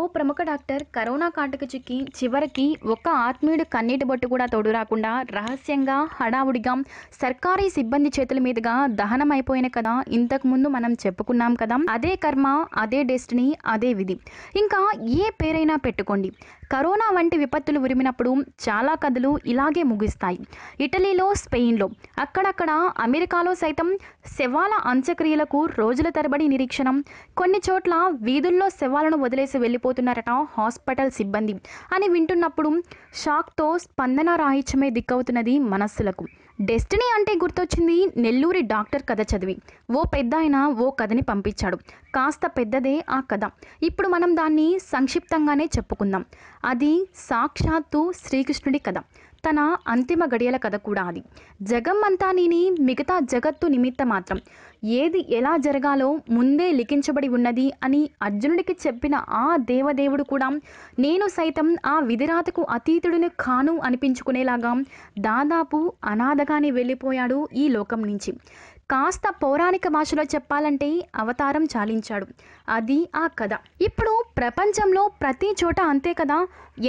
ఓ ప్రముఖ doctor corona కాటుకు చిక్కి చివరికి ఒక్క ఆత్మీయుడు కన్నీటి బొట్టు కూడా తోడు రాకుండా రహస్యంగా హడావుడిగా సర్కారీ సిబ్బంది చేతుల మీదుగా దహనమైపోయిన కదా ఇంతకుముందు మనం చెప్పుకున్నాం కదా అదే కర్మ అదే డెస్టినీ అదే విధి ఇంకా ఏ పేరైనా పెట్టుకోండి కరోనా వంటి విపత్తులు ఉరిమినప్పుడు చాలా కథలు ఇలాగే ముగిస్తాయి ఇటలీలో స్పెయిన్లో అక్కడక్కడ అమెరికాలో సైతం శవాల అంత్యక్రియలకు రోజుల తరబడి నిరీక్షణం కొన్ని చోట్ల వీధుల్లో శవాలను వదిలేసి వెళ్ళి చనిపోతున్నారట హాస్పిటల్ సిబ్బంది అని వింటున్నప్పుడు షాక్తో స్పందన రాహిత్యమే దిక్కవుతున్నది మనస్సులకు డెస్టినీ అంటే గుర్తొచ్చింది నెల్లూరి డాక్టర్ కథ చదివి ఓ పెద్ద ఆయన ఓ కథని పంపించాడు కాస్త పెద్దదే ఆ కథ ఇప్పుడు మనం దాన్ని సంక్షిప్తంగానే చెప్పుకుందాం అది సాక్షాత్తు శ్రీకృష్ణుడి కథ తన అంతిమ గడియల కథ కూడా అది జగమ్మంతా నీని మిగతా జగత్తు నిమిత్త మాత్రం ఏది ఎలా జరగాలో ముందే లిఖించబడి ఉన్నది అని అర్జునుడికి చెప్పిన ఆ దేవదేవుడు కూడా నేను సైతం ఆ విధిరాతకు అతీతుడిని కాను అనిపించుకునేలాగా దాదాపు అనాథగానే వెళ్ళిపోయాడు ఈ లోకం నుంచి కాస్త పౌరాణిక భాషలో చెప్పాలంటే అవతారం చాలించాడు అది ఆ కథ ఇప్పుడు ప్రపంచంలో ప్రతి చోట అంతే కదా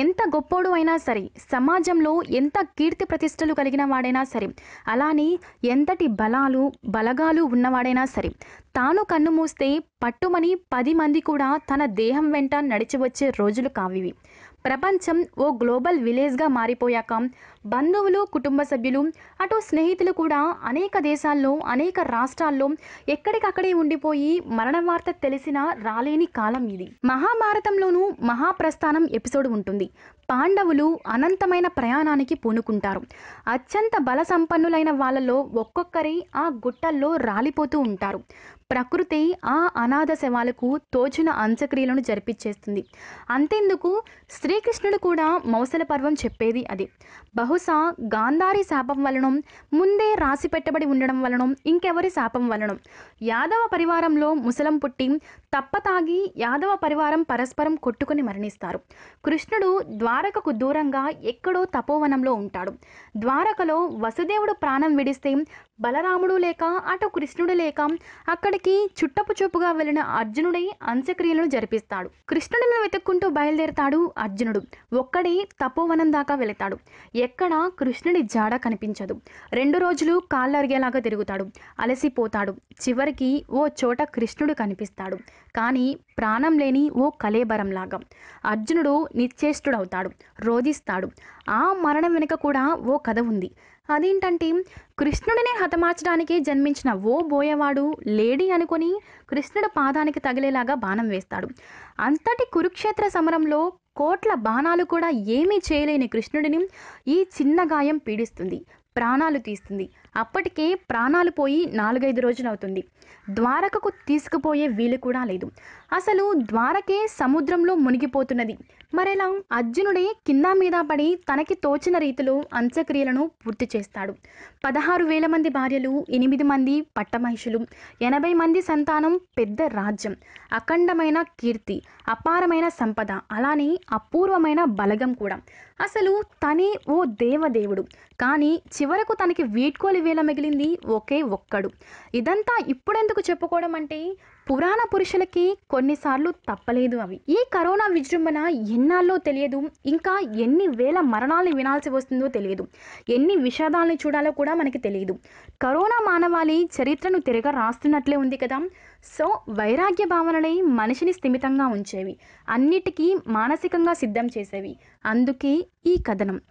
ఎంత గొప్పోడు అయినా సరే సమాజంలో ఎంత ఎంత కీర్తి ప్రతిష్టలు కలిగిన వాడైనా సరే అలానే ఎంతటి బలాలు బలగాలు ఉన్నవాడైనా సరే తాను కన్ను మూస్తే పట్టుమని పది మంది కూడా తన దేహం వెంట నడిచి వచ్చే రోజులు కావివి ప్రపంచం ఓ గ్లోబల్ విలేజ్గా మారిపోయాక బంధువులు కుటుంబ సభ్యులు అటు స్నేహితులు కూడా అనేక దేశాల్లో అనేక రాష్ట్రాల్లో ఎక్కడికక్కడే ఉండిపోయి మరణ వార్త తెలిసిన రాలేని కాలం ఇది మహాభారతంలోనూ మహాప్రస్థానం ఎపిసోడ్ ఉంటుంది పాండవులు అనంతమైన ప్రయాణానికి పూనుకుంటారు అత్యంత బల సంపన్నులైన వాళ్ళలో ఒక్కొక్కరి ఆ గుట్టల్లో రాలిపోతూ ఉంటారు ప్రకృతి ఆ అనాథ శవాలకు తోచిన అంత్యక్రియలను జరిపించేస్తుంది అంతెందుకు స్త్రీ శ్రీకృష్ణుడు కూడా మౌసల పర్వం చెప్పేది అది బహుశా గాంధారి శాపం వలన ముందే రాసి పెట్టబడి ఉండడం వలన ఇంకెవరి శాపం వలన యాదవ పరివారంలో ముసలం పుట్టి తప్ప తాగి యాదవ పరివారం పరస్పరం కొట్టుకుని మరణిస్తారు కృష్ణుడు ద్వారకకు దూరంగా ఎక్కడో తపోవనంలో ఉంటాడు ద్వారకలో వసుదేవుడు ప్రాణం విడిస్తే బలరాముడు లేక అటు కృష్ణుడు లేక అక్కడికి చుట్టపు చూపుగా వెళ్ళిన అర్జునుడై అంత్యక్రియలను జరిపిస్తాడు కృష్ణుడిని వెతుక్కుంటూ బయలుదేరతాడు అర్జునుడు అర్జునుడు ఒక్కడే తపోవనం దాకా వెళతాడు ఎక్కడ కృష్ణుడి జాడ కనిపించదు రెండు రోజులు కాళ్ళరిగేలాగా తిరుగుతాడు అలసిపోతాడు చివరికి ఓ చోట కృష్ణుడు కనిపిస్తాడు కానీ ప్రాణం లేని ఓ కలేబరంలాగా అర్జునుడు నిశ్చేష్టుడవుతాడు రోధిస్తాడు ఆ మరణం వెనుక కూడా ఓ కథ ఉంది అదేంటంటే కృష్ణుడిని హతమార్చడానికి జన్మించిన ఓ బోయవాడు లేడీ అనుకుని కృష్ణుడి పాదానికి తగిలేలాగా బాణం వేస్తాడు అంతటి కురుక్షేత్ర సమరంలో కోట్ల బాణాలు కూడా ఏమీ చేయలేని కృష్ణుడిని ఈ చిన్న గాయం పీడిస్తుంది ప్రాణాలు తీస్తుంది అప్పటికే ప్రాణాలు పోయి నాలుగైదు రోజులు అవుతుంది ద్వారకకు తీసుకుపోయే వీలు కూడా లేదు అసలు ద్వారకే సముద్రంలో మునిగిపోతున్నది మరెలా అర్జునుడే కింద మీద పడి తనకి తోచిన రీతిలో అంత్యక్రియలను పూర్తి చేస్తాడు పదహారు వేల మంది భార్యలు ఎనిమిది మంది పట్టమహిషులు ఎనభై మంది సంతానం పెద్ద రాజ్యం అఖండమైన కీర్తి అపారమైన సంపద అలానే అపూర్వమైన బలగం కూడా అసలు తనే ఓ దేవదేవుడు కానీ చివరకు తనకి వీడ్కోలు వేల మిగిలింది ఒకే ఒక్కడు ఇదంతా ఇప్పుడెందుకు చెప్పుకోవడం అంటే పురాణ పురుషులకి కొన్నిసార్లు తప్పలేదు అవి ఈ కరోనా విజృంభణ ఎన్నాళ్ళో తెలియదు ఇంకా ఎన్ని వేల మరణాలను వినాల్సి వస్తుందో తెలియదు ఎన్ని విషాదాలను చూడాలో కూడా మనకి తెలియదు కరోనా మానవాళి చరిత్రను తిరగ రాస్తున్నట్లే ఉంది కదా సో వైరాగ్య భావనలే మనిషిని స్థిమితంగా ఉంచేవి అన్నిటికీ మానసికంగా సిద్ధం చేసేవి అందుకే ఈ కథనం